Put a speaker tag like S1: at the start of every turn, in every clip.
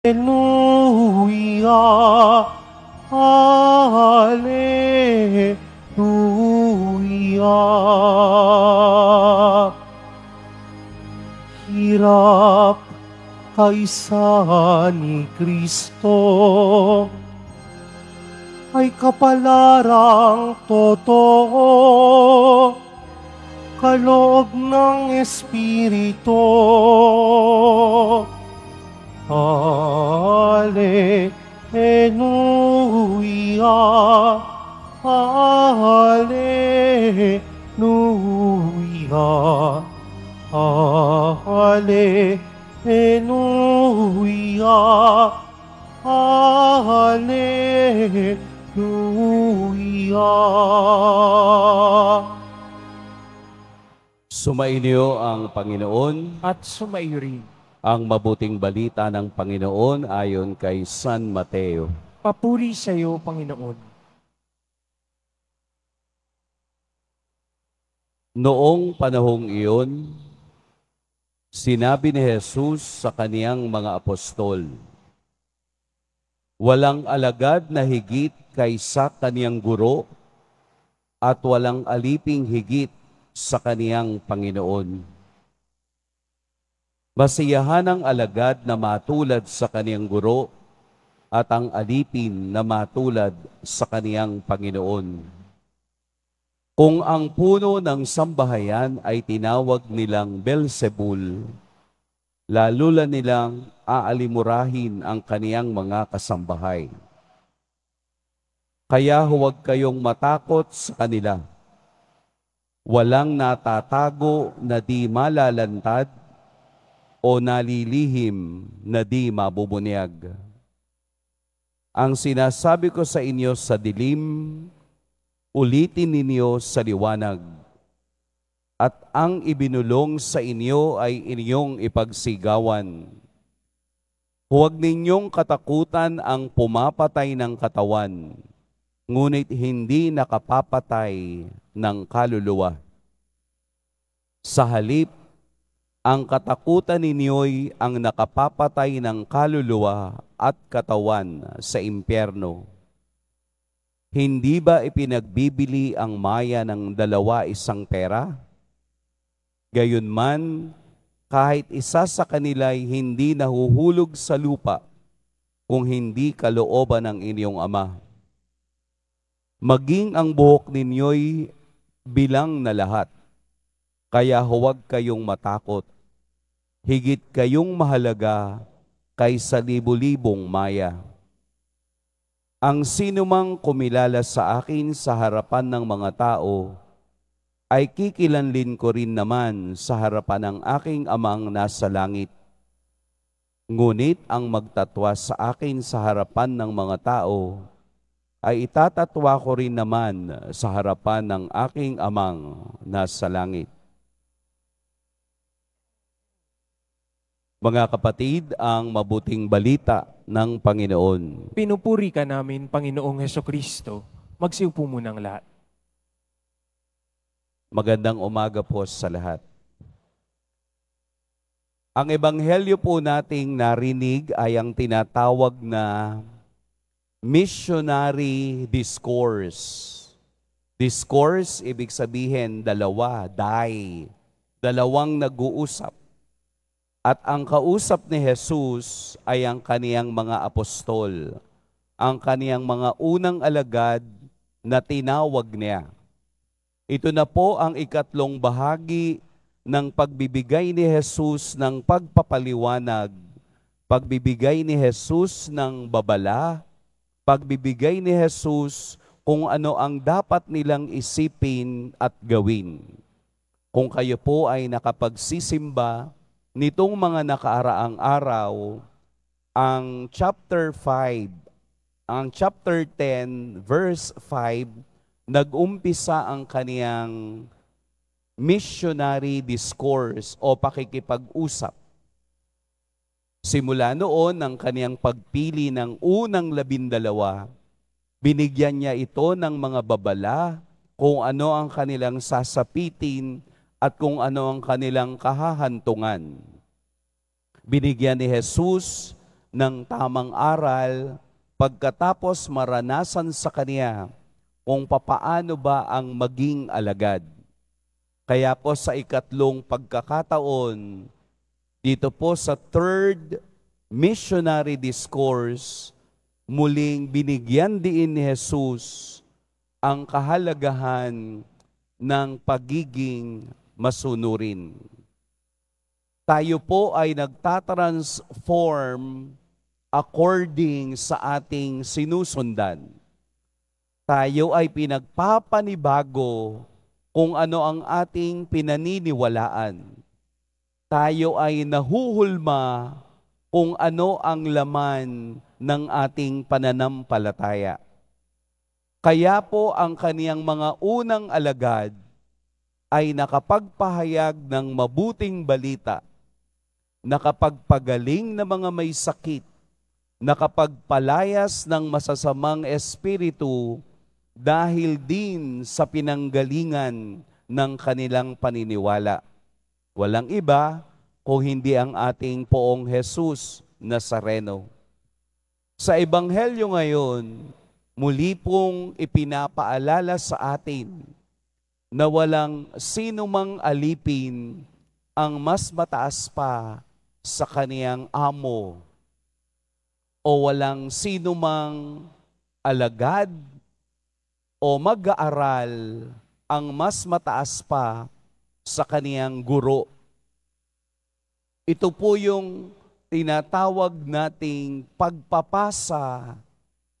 S1: Hallelujah, Hallelujah. Hirap kaysa ni Kristo ay kapalarang totoo kaloob ng Espiritu inyo ang Panginoon at sumaiyo rin ang mabuting balita ng Panginoon ayon kay San Mateo. Papuri sa iyo, Panginoon. Noong panahong iyon, sinabi ni Jesus sa kaniyang mga apostol, Walang alagad na higit kaysa kaniyang guro at walang aliping higit sa kaniyang Panginoon. Masiyahan ang alagad na matulad sa kaniyang guro at ang alipin na matulad sa kaniyang Panginoon. Kung ang puno ng sambahayan ay tinawag nilang Belzebul, lalula nilang aalimurahin ang kaniyang mga kasambahay. Kaya huwag kayong matakot sa kanila walang natatago na di malalantad o nalilihim na di mabubunyag. Ang sinasabi ko sa inyo sa dilim, ulitin ninyo sa liwanag. At ang ibinulong sa inyo ay inyong ipagsigawan. Huwag ninyong katakutan ang pumapatay ng katawan ngunit hindi nakapapatay ng kaluluwa. Sa halip, ang katakutan ninyo'y ang nakapapatay ng kaluluwa at katawan sa impyerno. Hindi ba ipinagbibili ang maya ng dalawa isang pera? Gayunman, kahit isa sa kanila'y hindi nahuhulog sa lupa kung hindi kalooban ng inyong ama Maging ang buhok ninyo'y bilang na lahat, kaya huwag kayong matakot. Higit kayong mahalaga kaysa libu-libong maya. Ang sinumang kumilala sa akin sa harapan ng mga tao, ay kikilanlin ko rin naman sa harapan ng aking amang nasa langit. Ngunit ang magtatwa sa akin sa harapan ng mga tao ay itatatwa ko rin naman sa harapan ng aking amang nasa langit. Mga kapatid, ang mabuting balita ng Panginoon. Pinupuri ka namin, Panginoong Heso Kristo. Magsiupo mo ng lahat. Magandang umaga po sa lahat. Ang ebanghelyo po nating narinig ay ang tinatawag na missionary discourse. Discourse, ibig sabihin, dalawa, die. Dalawang nag-uusap. At ang kausap ni Jesus ay ang kaniyang mga apostol, ang kaniyang mga unang alagad na tinawag niya. Ito na po ang ikatlong bahagi ng pagbibigay ni Jesus ng pagpapaliwanag, pagbibigay ni Jesus ng babala, pagbibigay ni Jesus kung ano ang dapat nilang isipin at gawin. Kung kayo po ay nakapagsisimba nitong mga nakaaraang araw, ang chapter 5, ang chapter 10, verse 5, nag-umpisa ang kaniyang missionary discourse o pakikipag-usap Simula noon ng kaniyang pagpili ng unang labindalawa, binigyan niya ito ng mga babala kung ano ang kanilang sasapitin at kung ano ang kanilang kahahantungan. Binigyan ni Jesus ng tamang aral pagkatapos maranasan sa kaniya kung papaano ba ang maging alagad. Kaya po sa ikatlong pagkakataon, dito po sa third missionary discourse, muling binigyan din ni Jesus ang kahalagahan ng pagiging masunurin. Tayo po ay nagtatransform according sa ating sinusundan. Tayo ay pinagpapanibago kung ano ang ating pinaniniwalaan tayo ay nahuhulma kung ano ang laman ng ating pananampalataya. Kaya po ang kaniyang mga unang alagad ay nakapagpahayag ng mabuting balita, nakapagpagaling ng mga may sakit, nakapagpalayas ng masasamang espiritu dahil din sa pinanggalingan ng kanilang paniniwala. Walang iba kung hindi ang ating poong Jesus Nazareno. Sa Ebanghelyo ngayon, muli pong ipinapaalala sa atin na walang sinumang alipin ang mas mataas pa sa kaniyang amo o walang sinumang alagad o mag-aaral ang mas mataas pa sa kaniyang guro. Ito po yung tinatawag nating pagpapasa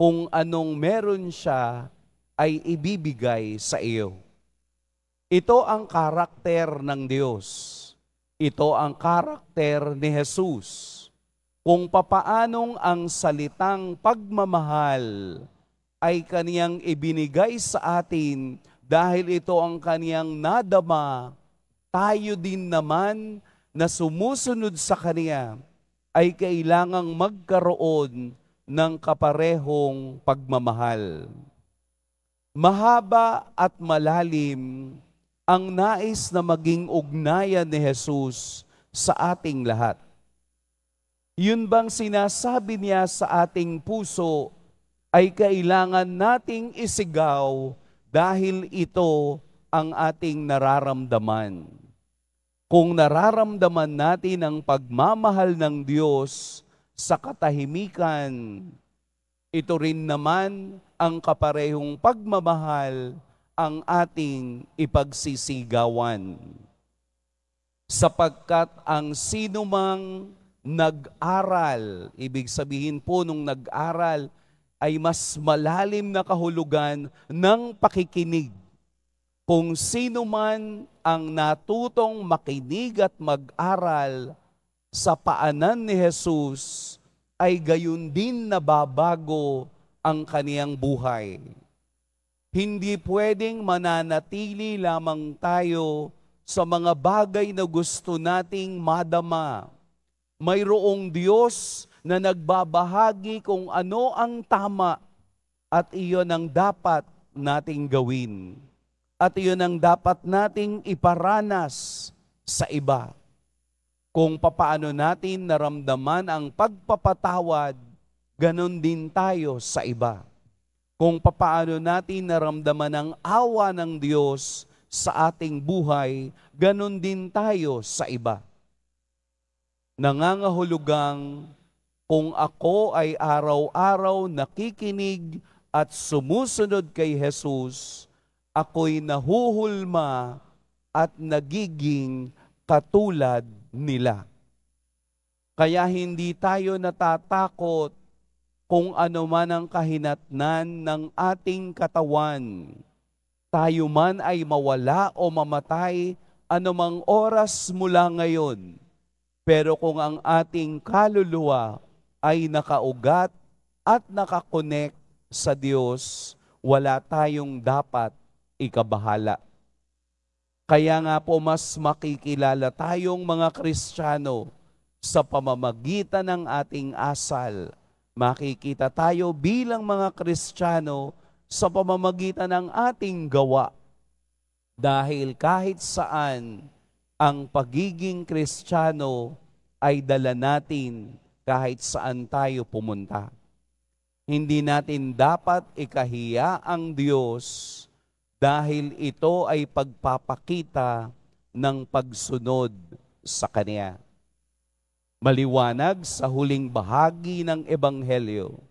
S1: kung anong meron siya ay ibibigay sa iyo. Ito ang karakter ng Diyos. Ito ang karakter ni Jesus kung papaanong ang salitang pagmamahal ay kaniyang ibinigay sa atin dahil ito ang kaniyang nadama tayo din naman na sumusunod sa Kanya ay kailangang magkaroon ng kaparehong pagmamahal. Mahaba at malalim ang nais na maging ugnayan ni Jesus sa ating lahat. Yun bang sinasabi niya sa ating puso ay kailangan nating isigaw dahil ito ang ating nararamdaman. Kung nararamdaman natin ang pagmamahal ng Diyos sa katahimikan, ito rin naman ang kaparehong pagmamahal ang ating ipagsisigawan. Sapagkat ang sinumang nag-aral, ibig sabihin po nung nag-aral, ay mas malalim na kahulugan ng pakikinig kung sino man ang natutong makinig at mag-aral sa paanan ni Jesus, ay gayon din nababago ang kaniyang buhay. Hindi pwedeng mananatili lamang tayo sa mga bagay na gusto nating madama. Mayroong Diyos na nagbabahagi kung ano ang tama at iyon ang dapat nating gawin. At iyon ang dapat nating iparanas sa iba. Kung papaano natin naramdaman ang pagpapatawad, ganun din tayo sa iba. Kung papaano natin naramdaman ang awa ng Diyos sa ating buhay, ganun din tayo sa iba. Nangangahulugang kung ako ay araw-araw nakikinig at sumusunod kay Jesus, ako'y nahuhulma at nagiging katulad nila. Kaya hindi tayo natatakot kung ano man ang kahinatnan ng ating katawan. Tayo man ay mawala o mamatay anumang oras mula ngayon. Pero kung ang ating kaluluwa ay nakaugat at nakakonek sa Diyos, wala tayong dapat ikabahala. Kaya nga po mas makikilala tayong mga Kristiyano sa pamamagitan ng ating asal. Makikita tayo bilang mga Kristiyano sa pamamagitan ng ating gawa. Dahil kahit saan ang pagiging Kristiyano ay dala natin kahit saan tayo pumunta. Hindi natin dapat ikahiya ang Diyos dahil ito ay pagpapakita ng pagsunod sa Kanya. Maliwanag sa huling bahagi ng Ebanghelyo,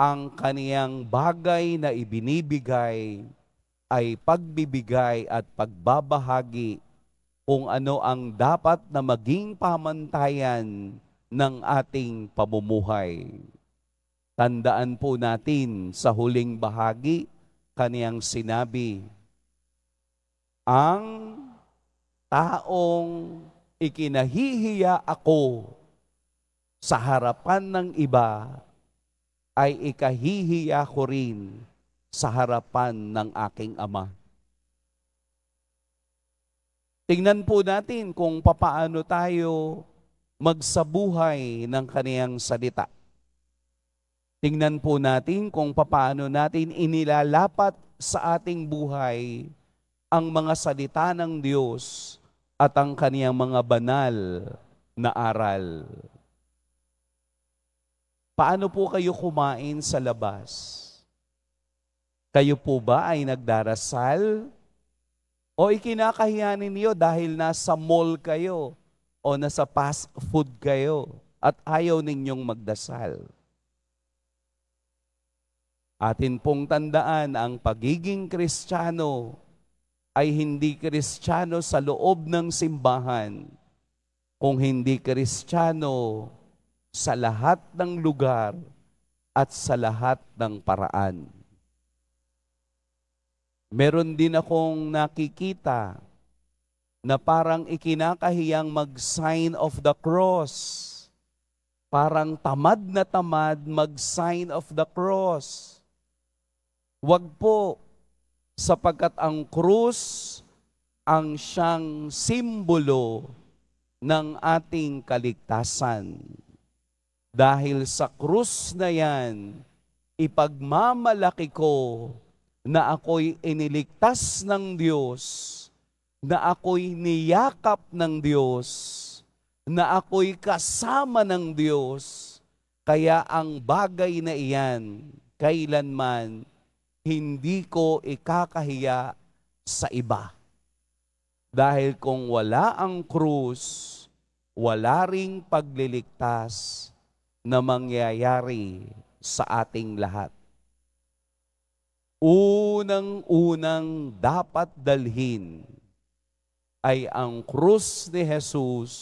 S1: ang kaniyang bagay na ibinibigay ay pagbibigay at pagbabahagi kung ano ang dapat na maging pamantayan ng ating pamumuhay. Tandaan po natin sa huling bahagi, kaniyang sinabi, ang taong ikinahihiya ako sa harapan ng iba ay ikahihiya ko rin sa harapan ng aking ama. Tingnan po natin kung papaano tayo magsabuhay ng kaniyang salita. Tingnan po natin kung paano natin inilalapat sa ating buhay ang mga salita ng Diyos at ang kaniyang mga banal na aral. Paano po kayo kumain sa labas? Kayo po ba ay nagdarasal? O ikinakahiya niyo dahil nasa mall kayo o nasa fast food kayo at ayaw ninyong magdasal? Atin pong tandaan ang pagiging kristyano ay hindi kristyano sa loob ng simbahan, kung hindi kristyano sa lahat ng lugar at sa lahat ng paraan. Meron din akong nakikita na parang ikinakahiyang mag-sign of the cross. Parang tamad na tamad mag-sign of the cross Wag po sapagkat ang krus ang siyang simbolo ng ating kaligtasan. Dahil sa krus na yan, ipagmamalaki ko na ako'y iniligtas ng Diyos, na ako'y niyakap ng Diyos, na ako'y kasama ng Diyos, kaya ang bagay na iyan kailanman hindi ko ikakahiya sa iba. Dahil kung wala ang krus, wala ring pagliligtas na mangyayari sa ating lahat. Unang-unang dapat dalhin ay ang krus ni Jesus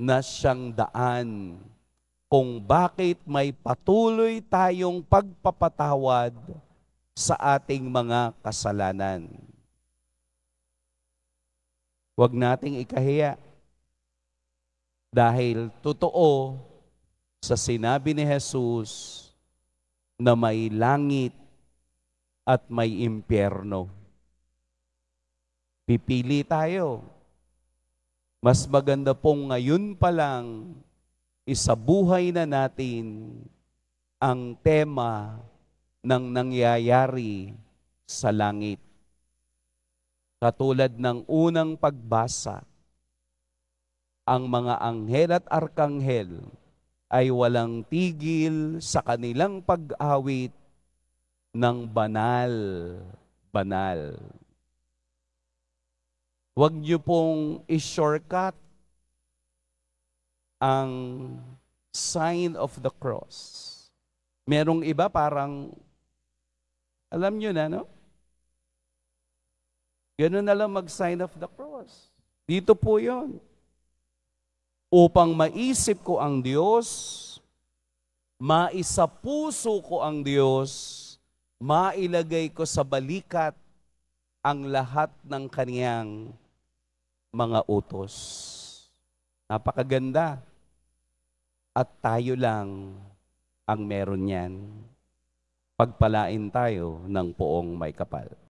S1: na siyang daan kung bakit may patuloy tayong pagpapatawad sa ating mga kasalanan. Huwag nating ikahiya dahil totoo sa sinabi ni Jesus na may langit at may impyerno. Pipili tayo. Mas maganda pong ngayon pa lang isabuhay na natin ang tema ng nangyayari sa langit. Katulad ng unang pagbasa, ang mga anghel at arkanghel ay walang tigil sa kanilang pag-awit ng banal, banal. Huwag niyo pong i-shortcut ang sign of the cross. Merong iba parang alam nyo na, no? Ganun na lang mag-sign of the cross. Dito po yon Upang maisip ko ang Diyos, maisa puso ko ang Diyos, mailagay ko sa balikat ang lahat ng kaniyang mga utos. Napakaganda. At tayo lang ang meron niyan pagpalain tayo ng poong may kapal.